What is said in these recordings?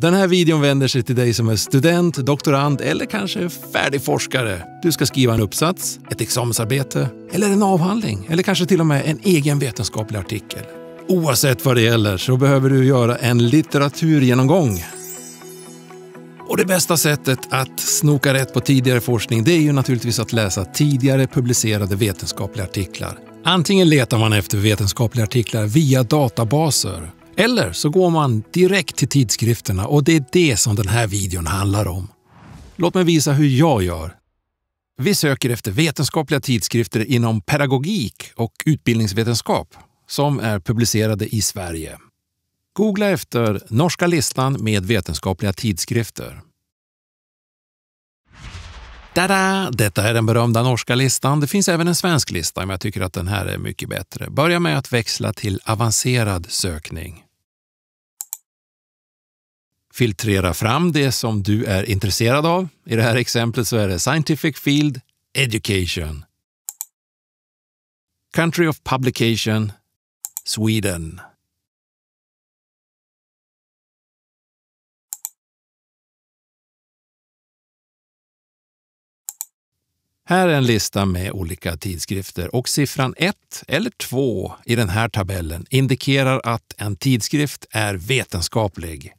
Den här videon vänder sig till dig som är student, doktorand eller kanske färdig forskare. Du ska skriva en uppsats, ett examensarbete eller en avhandling eller kanske till och med en egen vetenskaplig artikel. Oavsett vad det gäller så behöver du göra en litteraturgenomgång. Och det bästa sättet att snoka rätt på tidigare forskning det är ju naturligtvis att läsa tidigare publicerade vetenskapliga artiklar. Antingen letar man efter vetenskapliga artiklar via databaser eller så går man direkt till tidskrifterna och det är det som den här videon handlar om. Låt mig visa hur jag gör. Vi söker efter vetenskapliga tidskrifter inom pedagogik och utbildningsvetenskap som är publicerade i Sverige. Googla efter Norska listan med vetenskapliga tidskrifter. Tada! Detta är den berömda norska listan. Det finns även en svensk lista, men jag tycker att den här är mycket bättre. Börja med att växla till avancerad sökning. Filtrera fram det som du är intresserad av. I det här exemplet så är det Scientific Field, Education, Country of Publication, Sweden. Här är en lista med olika tidskrifter och siffran 1 eller 2 i den här tabellen indikerar att en tidskrift är vetenskaplig.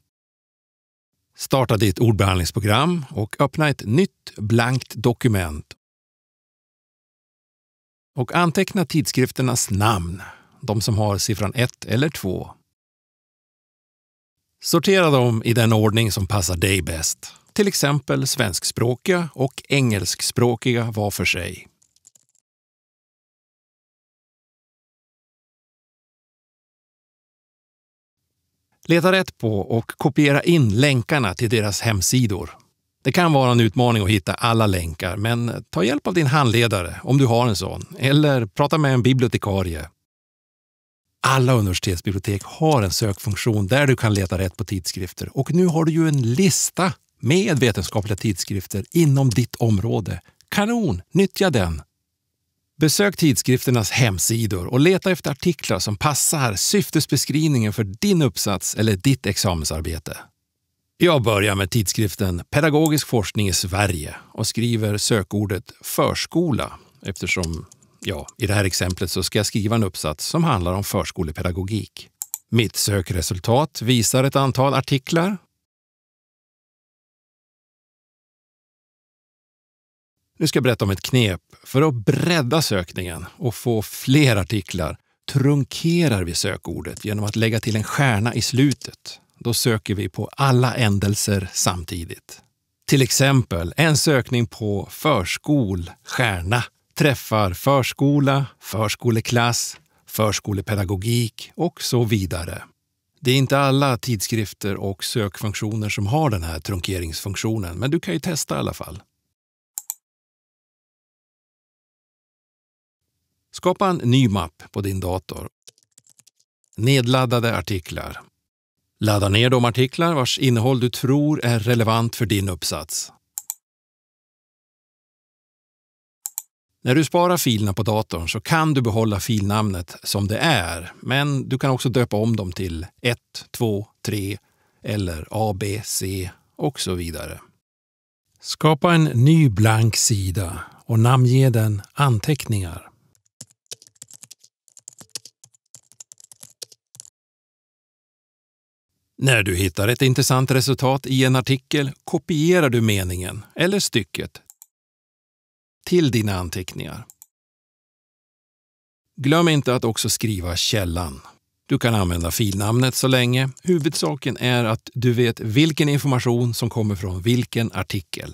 Starta ditt ordbehandlingsprogram och öppna ett nytt blankt dokument och anteckna tidskrifternas namn, de som har siffran 1 eller 2. Sortera dem i den ordning som passar dig bäst till exempel svenskspråkiga och engelskspråkiga var för sig. Leta rätt på och kopiera in länkarna till deras hemsidor. Det kan vara en utmaning att hitta alla länkar, men ta hjälp av din handledare om du har en sån, eller prata med en bibliotekarie. Alla universitetsbibliotek har en sökfunktion där du kan leta rätt på tidskrifter och nu har du ju en lista med vetenskapliga tidskrifter inom ditt område. Kanon! Nyttja den! Besök tidskrifternas hemsidor och leta efter artiklar som passar syftesbeskrivningen för din uppsats eller ditt examensarbete. Jag börjar med tidskriften Pedagogisk forskning i Sverige och skriver sökordet förskola eftersom, ja, i det här exemplet så ska jag skriva en uppsats som handlar om förskolepedagogik. Mitt sökresultat visar ett antal artiklar Nu ska jag berätta om ett knep. För att bredda sökningen och få fler artiklar trunkerar vi sökordet genom att lägga till en stjärna i slutet. Då söker vi på alla ändelser samtidigt. Till exempel en sökning på förskol, träffar förskola, förskoleklass, förskolepedagogik och så vidare. Det är inte alla tidskrifter och sökfunktioner som har den här trunkeringsfunktionen, men du kan ju testa i alla fall. Skapa en ny mapp på din dator. Nedladdade artiklar. Ladda ner de artiklar vars innehåll du tror är relevant för din uppsats. När du sparar filerna på datorn så kan du behålla filnamnet som det är, men du kan också döpa om dem till 1, 2, 3 eller A, B, C och så vidare. Skapa en ny blank sida och namnge den Anteckningar. När du hittar ett intressant resultat i en artikel kopierar du meningen eller stycket till dina anteckningar. Glöm inte att också skriva källan. Du kan använda filnamnet så länge. Huvudsaken är att du vet vilken information som kommer från vilken artikel.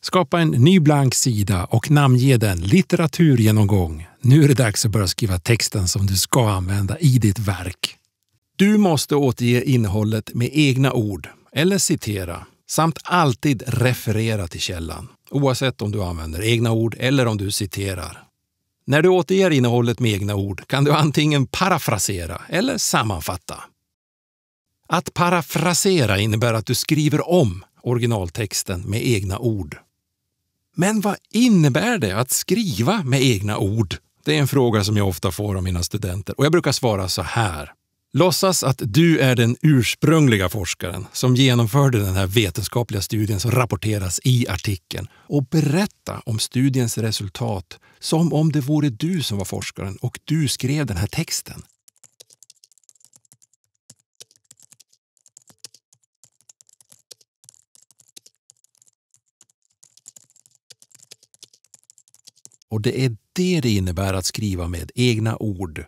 Skapa en ny blank sida och namnge den Litteraturgenomgång. Nu är det dags att börja skriva texten som du ska använda i ditt verk. Du måste återge innehållet med egna ord eller citera samt alltid referera till källan, oavsett om du använder egna ord eller om du citerar. När du återger innehållet med egna ord kan du antingen parafrasera eller sammanfatta. Att parafrasera innebär att du skriver om originaltexten med egna ord. Men vad innebär det att skriva med egna ord? Det är en fråga som jag ofta får av mina studenter och jag brukar svara så här. Låtsas att du är den ursprungliga forskaren som genomförde den här vetenskapliga studien som rapporteras i artikeln och berätta om studiens resultat som om det vore du som var forskaren och du skrev den här texten. Och det är det det innebär att skriva med egna ord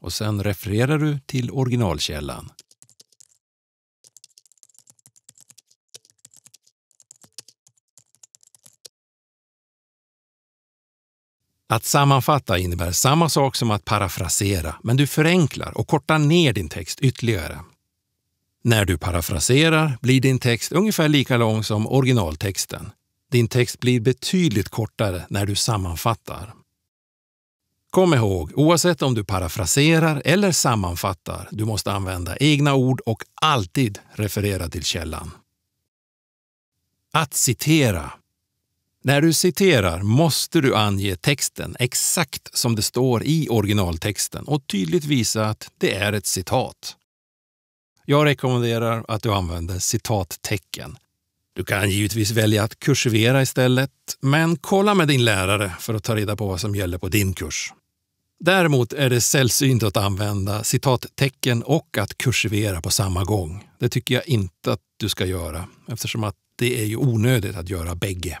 och sen refererar du till originalkällan. Att sammanfatta innebär samma sak som att parafrasera, men du förenklar och kortar ner din text ytterligare. När du parafraserar blir din text ungefär lika lång som originaltexten. Din text blir betydligt kortare när du sammanfattar. Kom ihåg, oavsett om du parafraserar eller sammanfattar, du måste använda egna ord och alltid referera till källan. Att citera. När du citerar måste du ange texten exakt som det står i originaltexten och tydligt visa att det är ett citat. Jag rekommenderar att du använder citattecken. Du kan givetvis välja att kursivera istället, men kolla med din lärare för att ta reda på vad som gäller på din kurs. Däremot är det sällsynt att använda citattecken och att kursivera på samma gång. Det tycker jag inte att du ska göra eftersom att det är ju onödigt att göra bägge.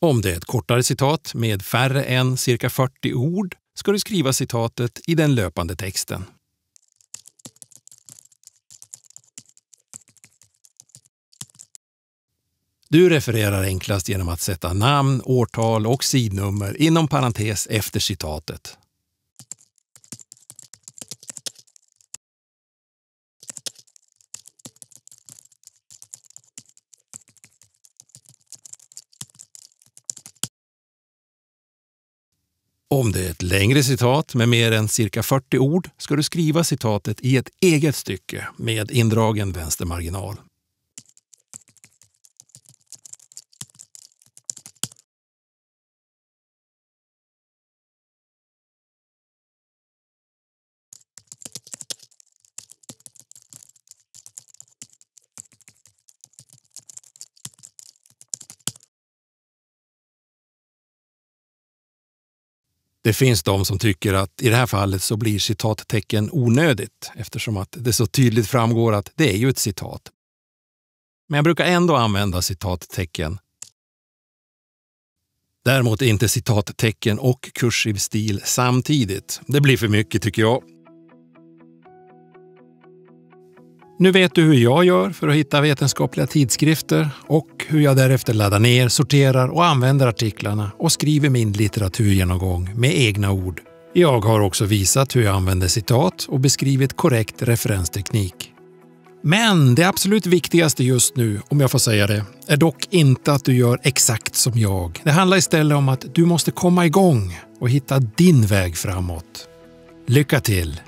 Om det är ett kortare citat med färre än cirka 40 ord ska du skriva citatet i den löpande texten. Du refererar enklast genom att sätta namn, årtal och sidnummer inom parentes efter citatet. Om det är ett längre citat med mer än cirka 40 ord ska du skriva citatet i ett eget stycke med indragen vänstermarginal. Det finns de som tycker att i det här fallet så blir citattecken onödigt eftersom att det så tydligt framgår att det är ju ett citat. Men jag brukar ändå använda citattecken. Däremot är inte citattecken och kursiv stil samtidigt. Det blir för mycket tycker jag. Nu vet du hur jag gör för att hitta vetenskapliga tidskrifter och hur jag därefter laddar ner, sorterar och använder artiklarna och skriver min litteraturgenomgång med egna ord. Jag har också visat hur jag använder citat och beskrivit korrekt referensteknik. Men det absolut viktigaste just nu, om jag får säga det, är dock inte att du gör exakt som jag. Det handlar istället om att du måste komma igång och hitta din väg framåt. Lycka till!